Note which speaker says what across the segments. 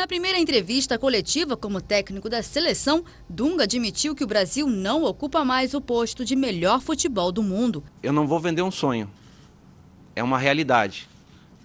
Speaker 1: Na primeira entrevista coletiva como técnico da seleção, Dunga admitiu que o Brasil não ocupa mais o posto de melhor futebol do mundo.
Speaker 2: Eu não vou vender um sonho, é uma realidade.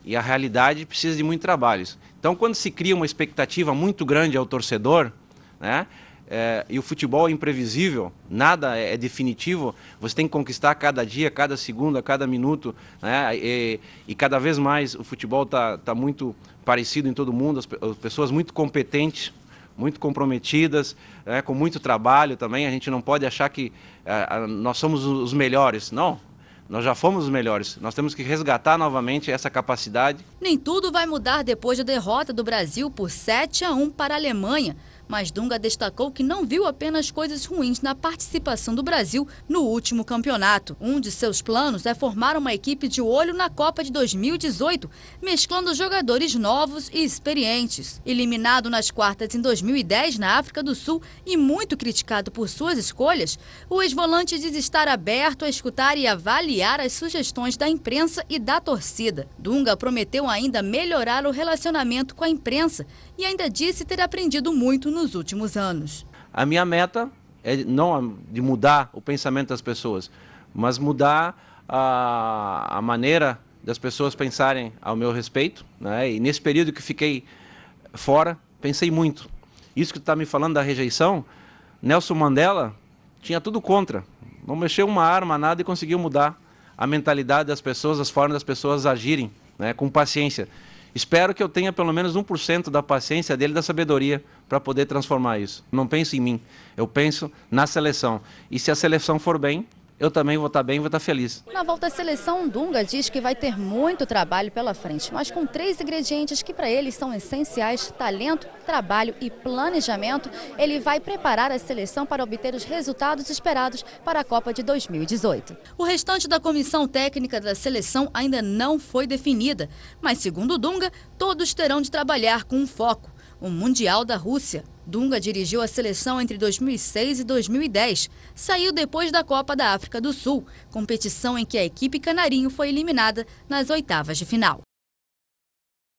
Speaker 2: E a realidade precisa de muito trabalho. Então, quando se cria uma expectativa muito grande ao torcedor, né, é, e o futebol é imprevisível, nada é, é, definitivo, você tem que conquistar cada dia, cada segunda, cada minuto, né? e, e cada vez mais o futebol está tá muito parecido em todo mundo, as, as pessoas muito competentes, muito comprometidas, né? com muito trabalho também, a gente não pode achar que é, nós somos os melhores, não, nós já fomos os melhores. Nós temos que resgatar novamente essa capacidade.
Speaker 1: Nem tudo vai mudar depois da derrota do Brasil por 7 a 1 para a Alemanha. Mas Dunga destacou que não viu apenas coisas ruins na participação do Brasil no último campeonato. Um de seus planos é formar uma equipe de olho na Copa de 2018, mesclando jogadores novos e experientes. Eliminado nas quartas em 2010 na África do Sul e muito criticado por suas escolhas, o ex-volante diz estar aberto a escutar e avaliar as sugestões da imprensa e da torcida. Dunga prometeu ainda melhorar o relacionamento com a imprensa e ainda disse ter aprendido muito nos últimos anos.
Speaker 2: A minha meta é não de mudar o pensamento das pessoas, mas mudar a, a maneira das pessoas pensarem ao meu respeito. Né? E nesse período que fiquei fora, pensei muito. Isso que tu está me falando da rejeição, Nelson Mandela tinha tudo contra. Não mexeu uma arma, nada e conseguiu mudar a mentalidade das pessoas, as formas das pessoas agirem, né? com paciência. Espero que eu tenha pelo menos 1% da paciência dele, da sabedoria, para poder transformar isso. Não penso em mim, eu penso na seleção. E se a seleção for bem, eu também vou estar tá bem, vou estar tá feliz.
Speaker 1: Na volta à seleção, Dunga diz que vai ter muito trabalho pela frente, mas com três ingredientes que para ele são essenciais, talento, trabalho e planejamento, ele vai preparar a seleção para obter os resultados esperados para a Copa de 2018. O restante da comissão técnica da seleção ainda não foi definida, mas segundo Dunga, todos terão de trabalhar com um foco um Mundial da Rússia. Dunga dirigiu a seleção entre 2006 e 2010. Saiu depois da Copa da África do Sul, competição em que a equipe canarinho foi eliminada nas oitavas de final.